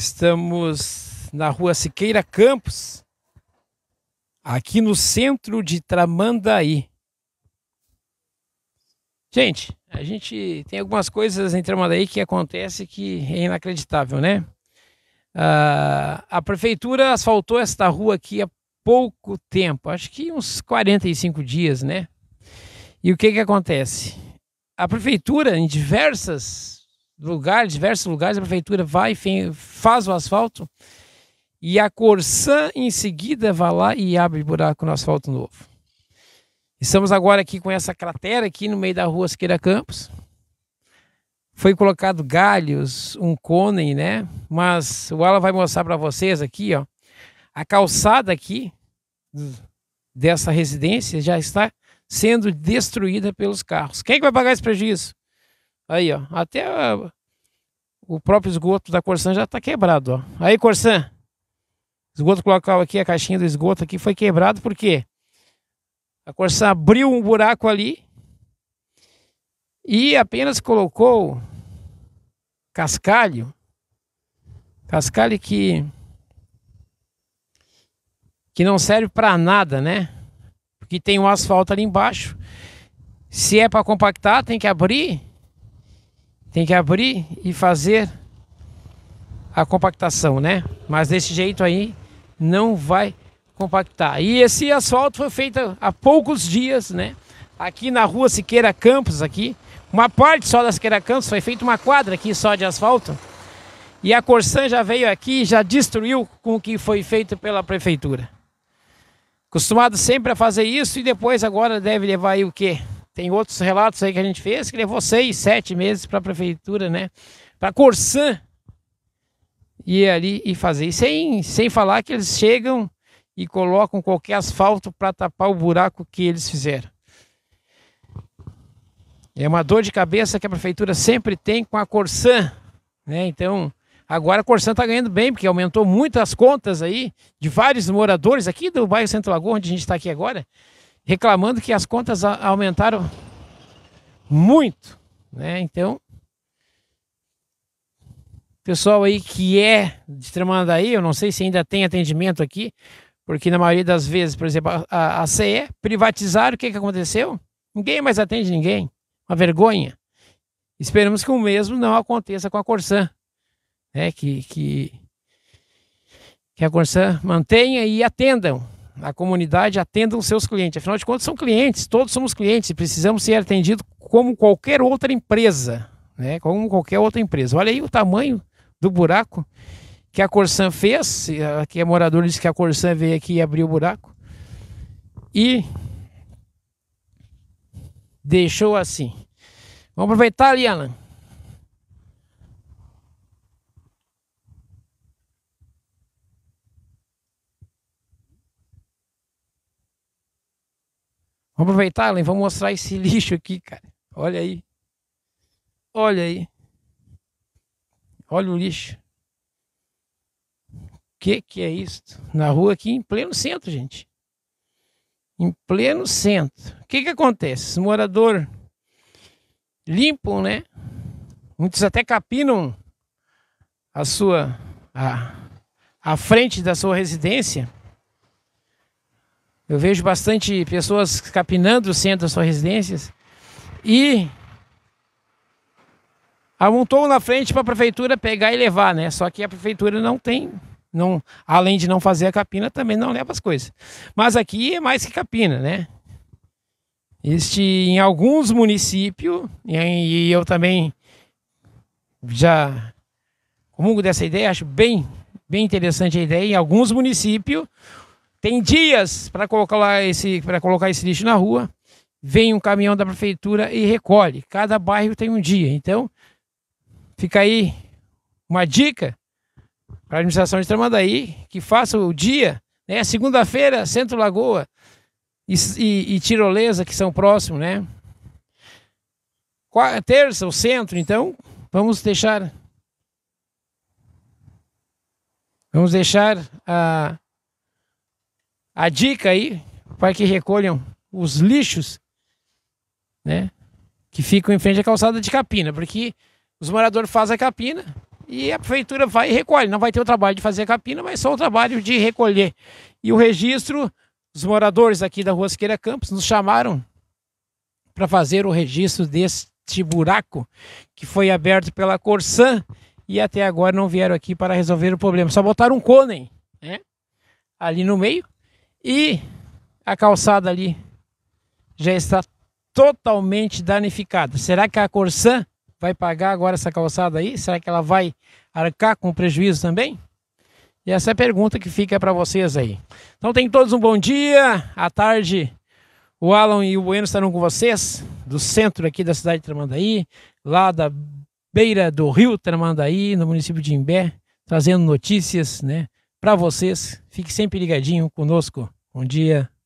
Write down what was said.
Estamos na rua Siqueira Campos, aqui no centro de Tramandaí. Gente, a gente tem algumas coisas em Tramandaí que acontece que é inacreditável, né? Ah, a prefeitura asfaltou esta rua aqui há pouco tempo, acho que uns 45 dias, né? E o que que acontece? A prefeitura, em diversas lugares, diversos lugares, a prefeitura vai, faz o asfalto e a Corsã em seguida vai lá e abre buraco no asfalto novo. Estamos agora aqui com essa cratera aqui no meio da rua Siqueira Campos. Foi colocado galhos, um cone, né? Mas o Ala vai mostrar para vocês aqui, ó. A calçada aqui dessa residência já está sendo destruída pelos carros. Quem é que vai pagar esse prejuízo? Aí, ó, até a, o próprio esgoto da Corsan já está quebrado. Ó. Aí, Corsan, esgoto local aqui, a caixinha do esgoto aqui foi quebrado porque a Corsan abriu um buraco ali e apenas colocou cascalho, cascalho que que não serve para nada, né? Porque tem um asfalto ali embaixo. Se é para compactar, tem que abrir tem que abrir e fazer a compactação, né? Mas desse jeito aí não vai compactar. E esse asfalto foi feito há poucos dias, né? Aqui na rua Siqueira Campos, aqui. Uma parte só da Siqueira Campos, foi feita uma quadra aqui só de asfalto. E a Corsan já veio aqui e já destruiu com o que foi feito pela prefeitura. Acostumado sempre a fazer isso e depois agora deve levar aí o quê? Tem outros relatos aí que a gente fez que levou seis, sete meses para a prefeitura, né? Para Corsã ir ali e fazer. E sem, sem falar que eles chegam e colocam qualquer asfalto para tapar o buraco que eles fizeram. É uma dor de cabeça que a prefeitura sempre tem com a Corsã, né? Então, agora a Corsã está ganhando bem, porque aumentou muito as contas aí de vários moradores aqui do bairro Centro Lagoa, onde a gente está aqui agora reclamando que as contas aumentaram muito, né? Então, pessoal aí que é de aí, eu não sei se ainda tem atendimento aqui, porque na maioria das vezes, por exemplo, a, a CE privatizaram, o que, que aconteceu? Ninguém mais atende ninguém. Uma vergonha. Esperamos que o mesmo não aconteça com a Corsã, né? Que, que, que a Corsã mantenha e atendam a comunidade atenda os seus clientes. Afinal de contas, são clientes, todos somos clientes e precisamos ser atendidos como qualquer outra empresa, né? Como qualquer outra empresa. Olha aí o tamanho do buraco que a Corsan fez. Aqui é morador disse que a Corsan veio aqui e abriu o buraco. E deixou assim. Vamos aproveitar, Liana. Vamos aproveitar, Ellen, vamos mostrar esse lixo aqui, cara. Olha aí. Olha aí. Olha o lixo. O que, que é isso? Na rua aqui, em pleno centro, gente. Em pleno centro. O que, que acontece? Os moradores limpam, né? Muitos até capinam a sua a, a frente da sua residência eu vejo bastante pessoas capinando o centro das suas residências e há um tom na frente para a prefeitura pegar e levar, né? Só que a prefeitura não tem, não, além de não fazer a capina, também não leva as coisas. Mas aqui é mais que capina, né? Este, em alguns municípios, e eu também já comungo dessa ideia, acho bem, bem interessante a ideia, em alguns municípios tem dias para colocar, esse, colocar esse lixo na rua, vem um caminhão da prefeitura e recolhe. Cada bairro tem um dia. Então, fica aí uma dica para a administração de Tramandaí, que faça o dia, né? Segunda-feira, Centro Lagoa e, e, e, Tirolesa, que são próximos, né? terça, o centro, então, vamos deixar. Vamos deixar a a dica aí para que recolham os lixos, né? Que ficam em frente à calçada de capina, porque os moradores fazem a capina e a prefeitura vai e recolhe. Não vai ter o trabalho de fazer a capina, mas só o trabalho de recolher. E o registro, os moradores aqui da Rua Siqueira Campos nos chamaram para fazer o registro deste buraco que foi aberto pela Corsã e até agora não vieram aqui para resolver o problema. Só botaram um conen, né? Ali no meio, e a calçada ali já está totalmente danificada. Será que a Corsan vai pagar agora essa calçada aí? Será que ela vai arcar com prejuízo também? E essa é a pergunta que fica para vocês aí. Então tem todos um bom dia. À tarde, o Alan e o Bueno estarão com vocês do centro aqui da cidade de Tramandaí, lá da beira do rio Tramandaí, no município de Imbé, trazendo notícias, né? para vocês. Fique sempre ligadinho conosco. Bom dia.